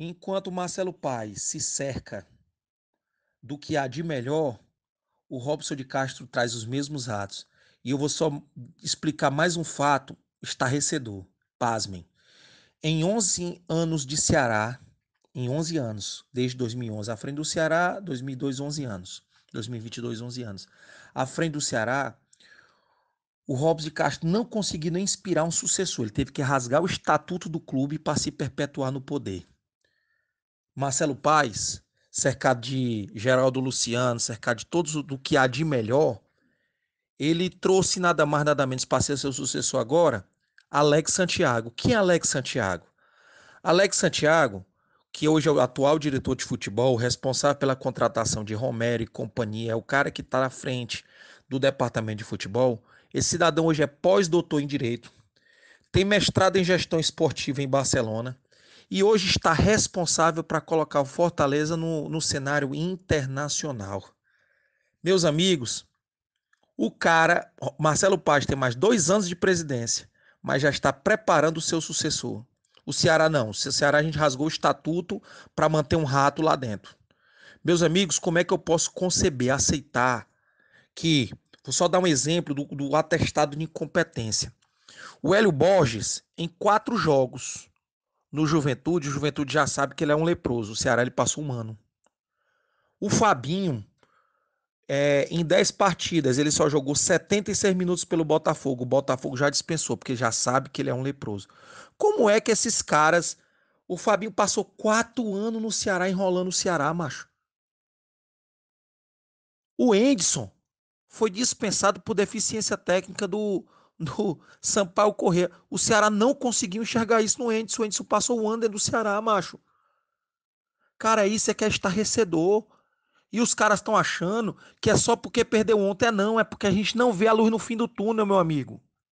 Enquanto Marcelo Pai se cerca do que há de melhor, o Robson de Castro traz os mesmos ratos. E eu vou só explicar mais um fato estarrecedor. Pasmem. Em 11 anos de Ceará, em 11 anos, desde 2011, à frente do Ceará, 2002, 11 anos, 2022, 11 anos, à frente do Ceará, o Robson de Castro não conseguiu nem inspirar um sucessor. Ele teve que rasgar o estatuto do clube para se perpetuar no poder. Marcelo Paes, cercado de Geraldo Luciano, cercado de todos do que há de melhor, ele trouxe nada mais nada menos para ser seu sucessor agora, Alex Santiago. Quem é Alex Santiago? Alex Santiago, que hoje é o atual diretor de futebol, responsável pela contratação de Romero e companhia, é o cara que está à frente do departamento de futebol. Esse cidadão hoje é pós-doutor em direito, tem mestrado em gestão esportiva em Barcelona, e hoje está responsável para colocar o Fortaleza no, no cenário internacional. Meus amigos, o cara, Marcelo Paz, tem mais dois anos de presidência, mas já está preparando o seu sucessor. O Ceará não. O Ceará a gente rasgou o estatuto para manter um rato lá dentro. Meus amigos, como é que eu posso conceber, aceitar que. Vou só dar um exemplo do, do atestado de incompetência. O Hélio Borges, em quatro jogos, no Juventude, o Juventude já sabe que ele é um leproso. O Ceará ele passou um ano. O Fabinho, é, em 10 partidas, ele só jogou 76 minutos pelo Botafogo. O Botafogo já dispensou, porque já sabe que ele é um leproso. Como é que esses caras. O Fabinho passou 4 anos no Ceará enrolando o Ceará, macho. O Endson foi dispensado por deficiência técnica do, no Sampaio Correr. O Ceará não conseguiu enxergar isso no Endson. O Endson passou o under do Ceará, macho. Cara, é isso é que é estarrecedor. E os caras estão achando que é só porque perdeu ontem. É não, é porque a gente não vê a luz no fim do túnel, meu amigo.